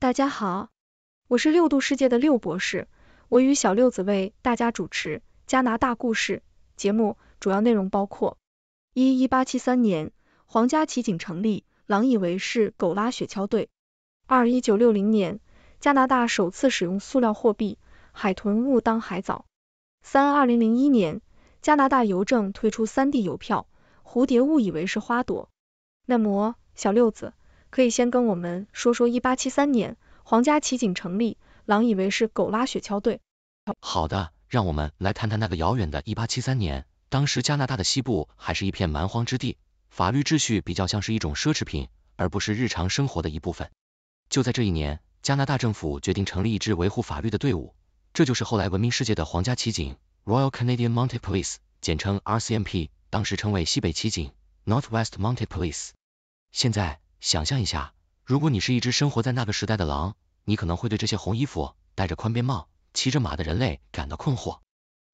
大家好，我是六度世界的六博士，我与小六子为大家主持《加拿大故事》节目，主要内容包括：一、一八七三年皇家骑警成立，狼以为是狗拉雪橇队；二、一九六零年加拿大首次使用塑料货币，海豚误当海藻；三、二零零一年加拿大邮政推出三 D 邮票，蝴蝶误以为是花朵。那么，小六子。可以先跟我们说说一八七三年皇家骑警成立，狼以为是狗拉雪橇队。好的，让我们来谈谈那个遥远的一八七三年。当时加拿大的西部还是一片蛮荒之地，法律秩序比较像是一种奢侈品，而不是日常生活的一部分。就在这一年，加拿大政府决定成立一支维护法律的队伍，这就是后来闻名世界的皇家骑警 （Royal Canadian Mounted Police），简称 RCMP，当时称为西北骑警 （Northwest Mounted Police）。现在。想象一下，如果你是一只生活在那个时代的狼，你可能会对这些红衣服、戴着宽边帽、骑着马的人类感到困惑。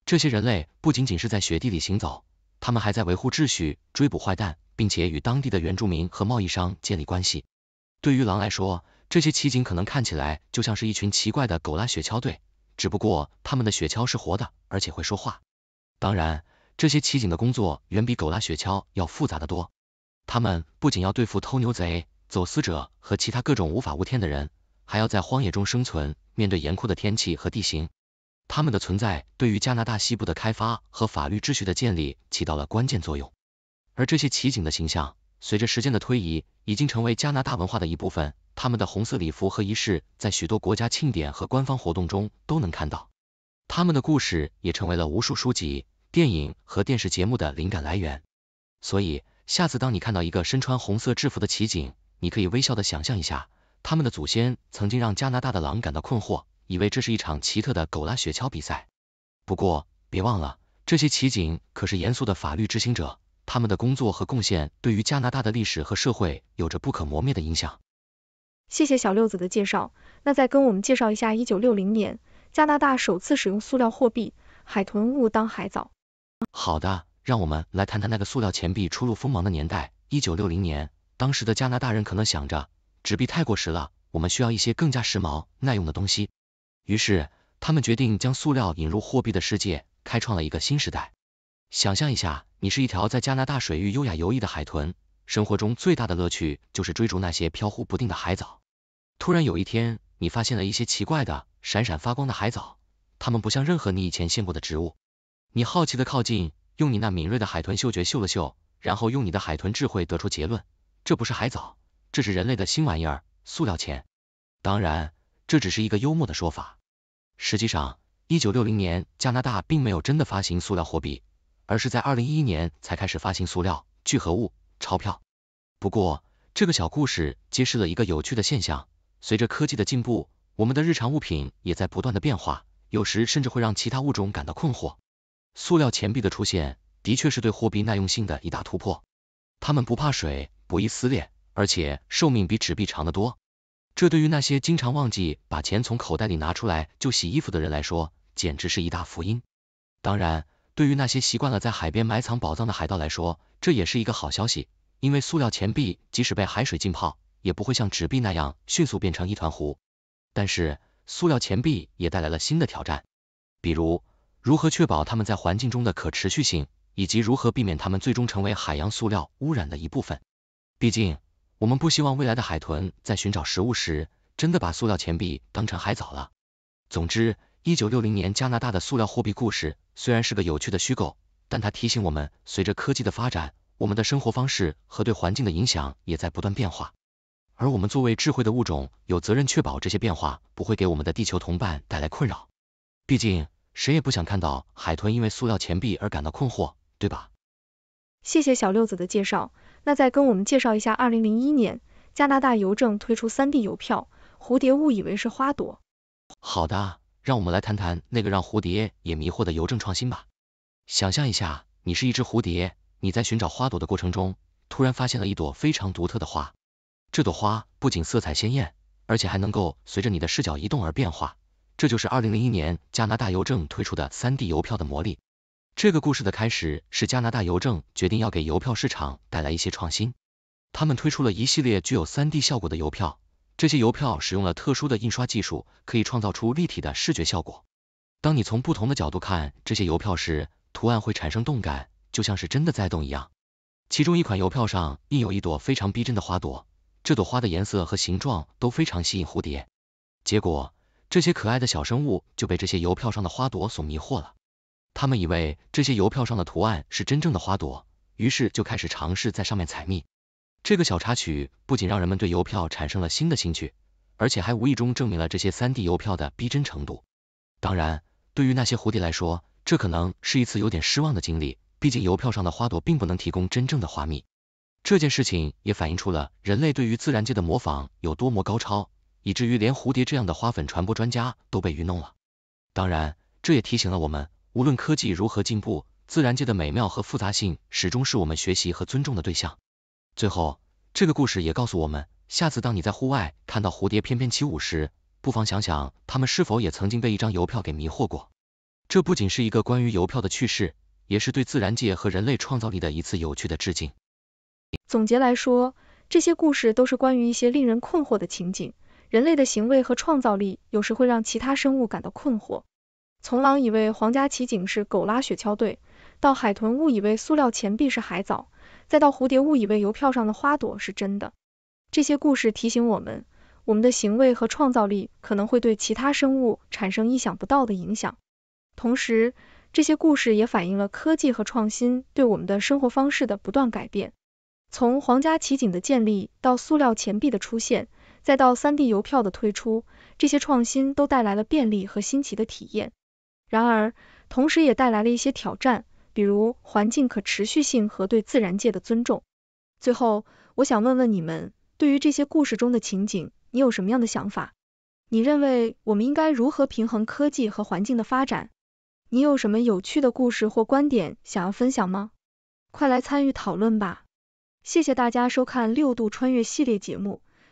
这些人类不仅仅是在雪地里行走，他们还在维护秩序、追捕坏蛋，并且与当地的原住民和贸易商建立关系。对于狼来说，这些奇景可能看起来就像是一群奇怪的狗拉雪橇队，只不过他们的雪橇是活的，而且会说话。当然，这些奇景的工作远比狗拉雪橇要复杂的多。他们不仅要对付偷牛贼、走私者和其他各种无法无天的人，还要在荒野中生存，面对严酷的天气和地形。他们的存在对于加拿大西部的开发和法律秩序的建立起到了关键作用。而这些奇景的形象，随着时间的推移，已经成为加拿大文化的一部分。他们的红色礼服和仪式，在许多国家庆典和官方活动中都能看到。他们的故事也成为了无数书籍、电影和电视节目的灵感来源。所以。下次当你看到一个身穿红色制服的骑警，你可以微笑的想象一下，他们的祖先曾经让加拿大的狼感到困惑，以为这是一场奇特的狗拉雪橇比赛。不过，别忘了，这些骑警可是严肃的法律执行者，他们的工作和贡献对于加拿大的历史和社会有着不可磨灭的影响。谢谢小六子的介绍，那再跟我们介绍一下，一九六零年，加拿大首次使用塑料货币，海豚物当海藻。好的。让我们来谈谈那个塑料钱币初露锋芒的年代，一九六零年，当时的加拿大人可能想着纸币太过时了，我们需要一些更加时髦、耐用的东西。于是，他们决定将塑料引入货币的世界，开创了一个新时代。想象一下，你是一条在加拿大水域优雅游弋的海豚，生活中最大的乐趣就是追逐那些飘忽不定的海藻。突然有一天，你发现了一些奇怪的、闪闪发光的海藻，它们不像任何你以前见过的植物。你好奇的靠近。用你那敏锐的海豚嗅觉嗅了嗅，然后用你的海豚智慧得出结论，这不是海藻，这是人类的新玩意儿——塑料钱。当然，这只是一个幽默的说法。实际上，一九六零年加拿大并没有真的发行塑料货币，而是在二零一一年才开始发行塑料聚合物钞票。不过，这个小故事揭示了一个有趣的现象：随着科技的进步，我们的日常物品也在不断的变化，有时甚至会让其他物种感到困惑。塑料钱币的出现，的确是对货币耐用性的一大突破。它们不怕水，不易撕裂，而且寿命比纸币长得多。这对于那些经常忘记把钱从口袋里拿出来就洗衣服的人来说，简直是一大福音。当然，对于那些习惯了在海边埋藏宝藏的海盗来说，这也是一个好消息，因为塑料钱币即使被海水浸泡，也不会像纸币那样迅速变成一团糊。但是，塑料钱币也带来了新的挑战，比如。如何确保它们在环境中的可持续性，以及如何避免它们最终成为海洋塑料污染的一部分？毕竟，我们不希望未来的海豚在寻找食物时真的把塑料钱币当成海藻了。总之，一九六零年加拿大的塑料货币故事虽然是个有趣的虚构，但它提醒我们，随着科技的发展，我们的生活方式和对环境的影响也在不断变化。而我们作为智慧的物种，有责任确保这些变化不会给我们的地球同伴带来困扰。毕竟，谁也不想看到海豚因为塑料钱币而感到困惑，对吧？谢谢小六子的介绍，那再跟我们介绍一下，二零零一年加拿大邮政推出三 D 邮票，蝴蝶误以为是花朵。好的，让我们来谈谈那个让蝴蝶也迷惑的邮政创新吧。想象一下，你是一只蝴蝶，你在寻找花朵的过程中，突然发现了一朵非常独特的花。这朵花不仅色彩鲜艳，而且还能够随着你的视角移动而变化。这就是二零零一年加拿大邮政推出的三 D 邮票的魔力。这个故事的开始是加拿大邮政决定要给邮票市场带来一些创新。他们推出了一系列具有三 D 效果的邮票，这些邮票使用了特殊的印刷技术，可以创造出立体的视觉效果。当你从不同的角度看这些邮票时，图案会产生动感，就像是真的在动一样。其中一款邮票上印有一朵非常逼真的花朵，这朵花的颜色和形状都非常吸引蝴蝶。结果。这些可爱的小生物就被这些邮票上的花朵所迷惑了，他们以为这些邮票上的图案是真正的花朵，于是就开始尝试在上面采蜜。这个小插曲不仅让人们对邮票产生了新的兴趣，而且还无意中证明了这些三 D 邮票的逼真程度。当然，对于那些蝴蝶来说，这可能是一次有点失望的经历，毕竟邮票上的花朵并不能提供真正的花蜜。这件事情也反映出了人类对于自然界的模仿有多么高超。以至于连蝴蝶这样的花粉传播专家都被愚弄了。当然，这也提醒了我们，无论科技如何进步，自然界的美妙和复杂性始终是我们学习和尊重的对象。最后，这个故事也告诉我们，下次当你在户外看到蝴蝶翩翩起舞时，不妨想想它们是否也曾经被一张邮票给迷惑过。这不仅是一个关于邮票的趣事，也是对自然界和人类创造力的一次有趣的致敬。总结来说，这些故事都是关于一些令人困惑的情景。人类的行为和创造力有时会让其他生物感到困惑。从狼以为皇家骑警是狗拉雪橇队，到海豚误以为塑料钱币是海藻，再到蝴蝶误以为邮票上的花朵是真的，这些故事提醒我们，我们的行为和创造力可能会对其他生物产生意想不到的影响。同时，这些故事也反映了科技和创新对我们的生活方式的不断改变。从皇家骑警的建立到塑料钱币的出现。再到三 D 邮票的推出，这些创新都带来了便利和新奇的体验。然而，同时也带来了一些挑战，比如环境可持续性和对自然界的尊重。最后，我想问问你们，对于这些故事中的情景，你有什么样的想法？你认为我们应该如何平衡科技和环境的发展？你有什么有趣的故事或观点想要分享吗？快来参与讨论吧！谢谢大家收看六度穿越系列节目。